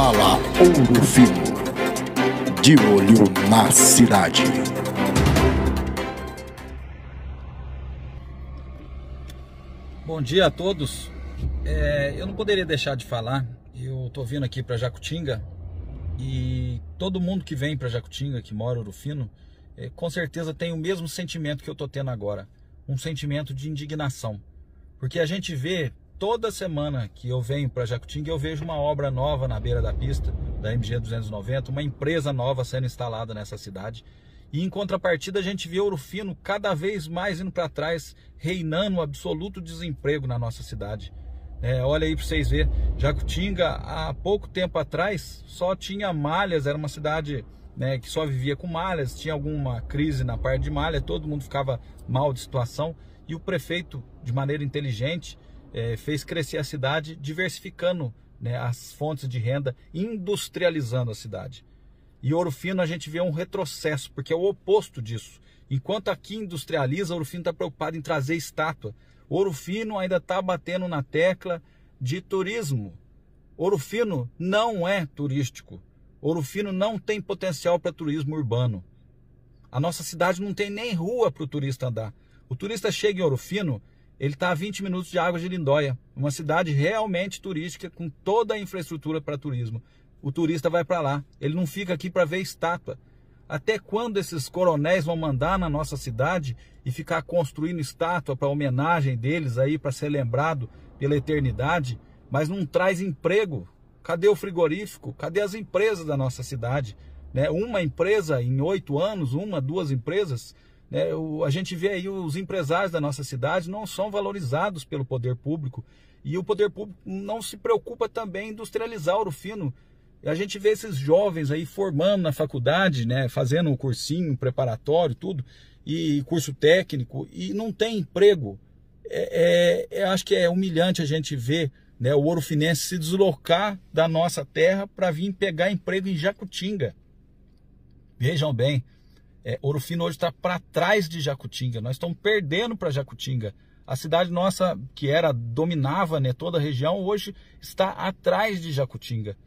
Fala Ouro Fino. De olho na cidade. Bom dia a todos. É, eu não poderia deixar de falar. Eu tô vindo aqui para Jacutinga e todo mundo que vem para Jacutinga, que mora em Urufino, é, com certeza tem o mesmo sentimento que eu tô tendo agora, um sentimento de indignação, porque a gente vê toda semana que eu venho para Jacutinga, eu vejo uma obra nova na beira da pista da MG 290, uma empresa nova sendo instalada nessa cidade. E em contrapartida, a gente vê Ouro Fino cada vez mais indo para trás, reinando o um absoluto desemprego na nossa cidade. É, olha aí para vocês verem, Jacutinga, há pouco tempo atrás, só tinha malhas, era uma cidade né, que só vivia com malhas, tinha alguma crise na parte de malha, todo mundo ficava mal de situação. E o prefeito, de maneira inteligente, é, fez crescer a cidade diversificando né, as fontes de renda, industrializando a cidade. E Ouro Fino a gente vê um retrocesso, porque é o oposto disso. Enquanto aqui industrializa, Ouro Fino está preocupado em trazer estátua. Ouro Fino ainda está batendo na tecla de turismo. Ouro Fino não é turístico. Ouro Fino não tem potencial para turismo urbano. A nossa cidade não tem nem rua para o turista andar. O turista chega em Ouro Fino, ele está a 20 minutos de Águas de Lindóia, uma cidade realmente turística com toda a infraestrutura para turismo. O turista vai para lá, ele não fica aqui para ver estátua. Até quando esses coronéis vão mandar na nossa cidade e ficar construindo estátua para homenagem deles aí para ser lembrado pela eternidade, mas não traz emprego? Cadê o frigorífico? Cadê as empresas da nossa cidade? Né? Uma empresa em oito anos, uma, duas empresas. Né? O, a gente vê aí os empresários da nossa cidade não são valorizados pelo poder público e o poder público não se preocupa também em industrializar ouro fino. A gente vê esses jovens aí formando na faculdade, né, fazendo um cursinho um preparatório, tudo, e curso técnico, e não tem emprego. É, é, é, acho que é humilhante a gente ver né, o ouro finense se deslocar da nossa terra para vir pegar emprego em Jacutinga. Vejam bem, é, Orofino hoje está para trás de Jacutinga. Nós estamos perdendo para Jacutinga. A cidade nossa, que era dominava né, toda a região, hoje está atrás de Jacutinga.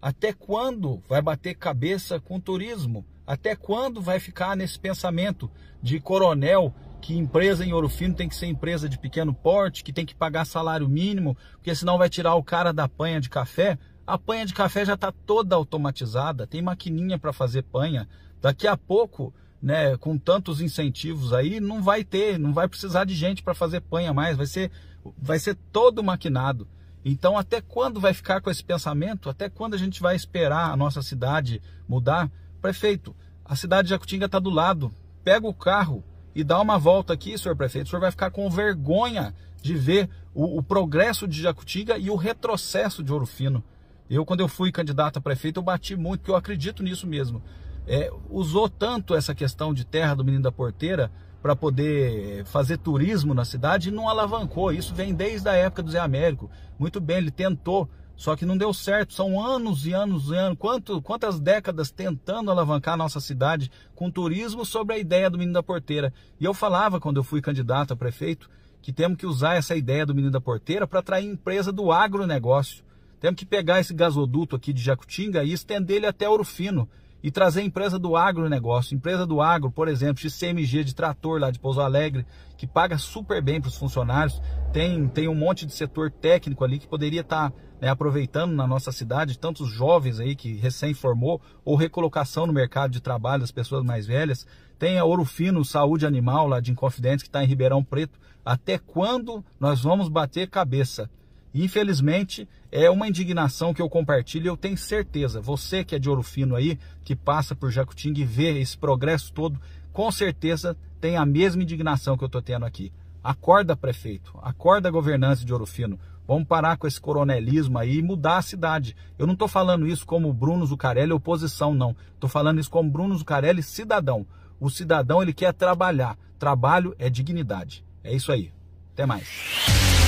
Até quando vai bater cabeça com turismo? Até quando vai ficar nesse pensamento de coronel que empresa em Orofino tem que ser empresa de pequeno porte, que tem que pagar salário mínimo, porque senão vai tirar o cara da panha de café? A panha de café já está toda automatizada, tem maquininha para fazer panha. Daqui a pouco né, com tantos incentivos aí, não vai ter, não vai precisar de gente para fazer panha mais, vai ser, vai ser todo maquinado. Então, até quando vai ficar com esse pensamento? Até quando a gente vai esperar a nossa cidade mudar? Prefeito, a cidade de Jacutinga está do lado. Pega o carro e dá uma volta aqui, senhor prefeito. O senhor vai ficar com vergonha de ver o, o progresso de Jacutinga e o retrocesso de Ouro Fino. Eu, quando eu fui candidato a prefeito, eu bati muito, porque eu acredito nisso mesmo é, usou tanto essa questão de terra do menino da porteira para poder fazer turismo na cidade e não alavancou. Isso vem desde a época do Zé Américo. Muito bem, ele tentou, só que não deu certo. São anos e anos e anos, quanto, quantas décadas tentando alavancar a nossa cidade com turismo sobre a ideia do menino da porteira. E eu falava quando eu fui candidato a prefeito que temos que usar essa ideia do menino da porteira para atrair empresa do agronegócio. Temos que pegar esse gasoduto aqui de Jacutinga e estender ele até Ouro Fino e trazer empresa do agronegócio, empresa do agro, por exemplo, XCMG de trator lá de Pouso Alegre, que paga super bem para os funcionários, tem, tem um monte de setor técnico ali que poderia estar tá, né, aproveitando na nossa cidade, tantos jovens aí que recém-formou, ou recolocação no mercado de trabalho das pessoas mais velhas, tem a Ouro Fino Saúde Animal lá de Inconfidentes, que está em Ribeirão Preto, até quando nós vamos bater cabeça? Infelizmente, é uma indignação que eu compartilho e eu tenho certeza, você que é de Ouro Fino aí, que passa por Jacutinga e vê esse progresso todo, com certeza tem a mesma indignação que eu estou tendo aqui. Acorda, prefeito, acorda, governança de Ouro Fino. Vamos parar com esse coronelismo aí e mudar a cidade. Eu não estou falando isso como Bruno Zucarelli oposição, não. Estou falando isso como Bruno Zucarelli cidadão. O cidadão, ele quer trabalhar. Trabalho é dignidade. É isso aí. Até mais.